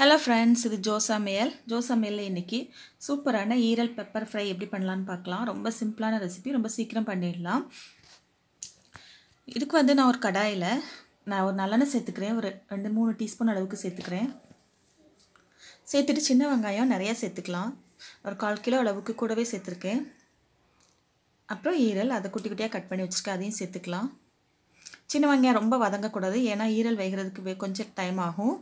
hello friends இது ஜோசா ஜோசா ஜோசாமையில் இன்றைக்கி சூப்பரான ஈரல் பெப்பர் ஃப்ரை எப்படி பண்ணலான்னு பார்க்கலாம் ரொம்ப சிம்பிளான ரெசிபி ரொம்ப சீக்கிரம் பண்ணிடலாம் இதுக்கு வந்து நான் ஒரு கடாயில் நான் ஒரு நல்லெண்ணெய் சேர்த்துக்கிறேன் ஒரு ரெண்டு மூணு டீஸ்பூன் அளவுக்கு சேர்த்துக்கிறேன் சேர்த்துட்டு சின்ன வெங்காயம் நிறையா சேர்த்துக்கலாம் ஒரு கால் கிலோ அளவுக்கு கூடவே சேர்த்துருக்கேன் அப்புறம் ஈரல் அதை குட்டி குட்டியாக கட் பண்ணி வச்சுருக்கேன் அதையும் சேர்த்துக்கலாம் சின்ன வெங்காயம் ரொம்ப வதங்கக்கூடாது ஏன்னா ஈரல் வைகிறதுக்கு கொஞ்சம் டைம் ஆகும்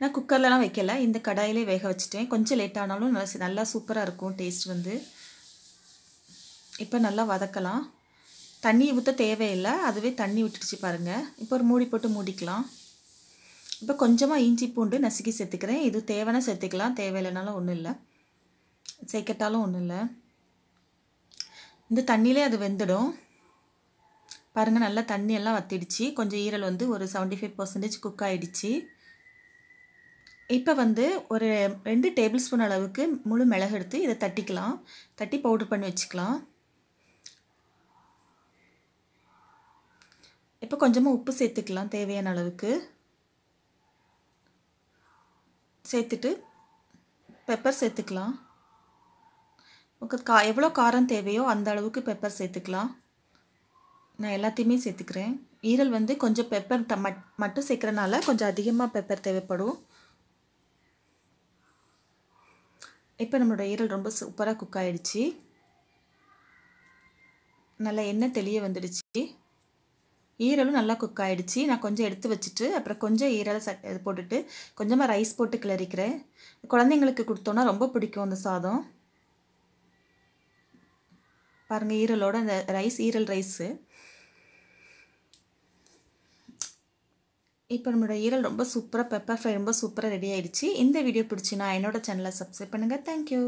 நான் குக்கர்லலாம் வைக்கலை இந்த கடாயிலே வேக வச்சுட்டேன் கொஞ்சம் லேட் ஆனாலும் நல்லா நல்லா சூப்பராக இருக்கும் டேஸ்ட் வந்து இப்போ நல்லா வதக்கலாம் தண்ணி ஊற்ற தேவையில்லை அதுவே தண்ணி விட்டுடுச்சு பாருங்கள் இப்போ ஒரு மூடி போட்டு மூடிக்கலாம் இப்போ கொஞ்சமாக இஞ்சி பூண்டு நசுக்கி சேர்த்துக்கிறேன் இது தேவைன்னா சேர்த்துக்கலாம் தேவையில்லைனாலும் ஒன்றும் இல்லை சேர்க்கட்டாலும் ஒன்றும் இல்லை இந்த தண்ணியிலே அது வெந்துடும் பாருங்கள் நல்லா தண்ணியெல்லாம் வத்திடுச்சு கொஞ்சம் ஈரல் வந்து ஒரு செவன்ட்டி ஃபைவ் பர்சன்டேஜ் குக் ஆகிடுச்சு இப்போ வந்து ஒரு ரெண்டு டேபிள் ஸ்பூன் அளவுக்கு முழு மிளகு எடுத்து இதை தட்டிக்கலாம் தட்டி பவுட்ரு பண்ணி வச்சுக்கலாம் இப்போ கொஞ்சமாக உப்பு சேர்த்துக்கலாம் தேவையான அளவுக்கு சேர்த்துட்டு பெப்பர் சேர்த்துக்கலாம் உங்கள் கா எவ்வளோ காரம் தேவையோ அந்த அளவுக்கு பெப்பர் சேர்த்துக்கலாம் நான் எல்லாத்தையுமே சேர்த்துக்கிறேன் ஈரல் வந்து கொஞ்சம் பெப்பர் த மட் மட்டும் சேர்க்குறனால கொஞ்சம் அதிகமாக பெப்பர் தேவைப்படும் இப்போ நம்மளோட ஈரல் ரொம்ப சூப்பராக குக் ஆகிடுச்சி நல்லா எண்ணெய் தெளிய வந்துடுச்சு ஈரலும் நல்லா குக் ஆகிடுச்சி நான் கொஞ்சம் எடுத்து வச்சுட்டு அப்புறம் கொஞ்சம் ஈரலை சட் போட்டுட்டு கொஞ்சமாக ரைஸ் போட்டு கிளறிக்கிறேன் குழந்தைங்களுக்கு கொடுத்தோன்னா ரொம்ப பிடிக்கும் அந்த சாதம் பாருங்கள் ஈரலோட அந்த ரைஸ் ஈரல் ரைஸு இப்போ நம்மளோட ஈரல் ரொம்ப சூப்பராக பெப்பர் ஃப்ரை ரொம்ப சூப்பராக ரெடி ஆகிடுச்சு இந்த வீடியோ நான் என்னோட சேனலை சப்ஸ்கிரைப் பண்ணுங்கள் தேங்க்யூ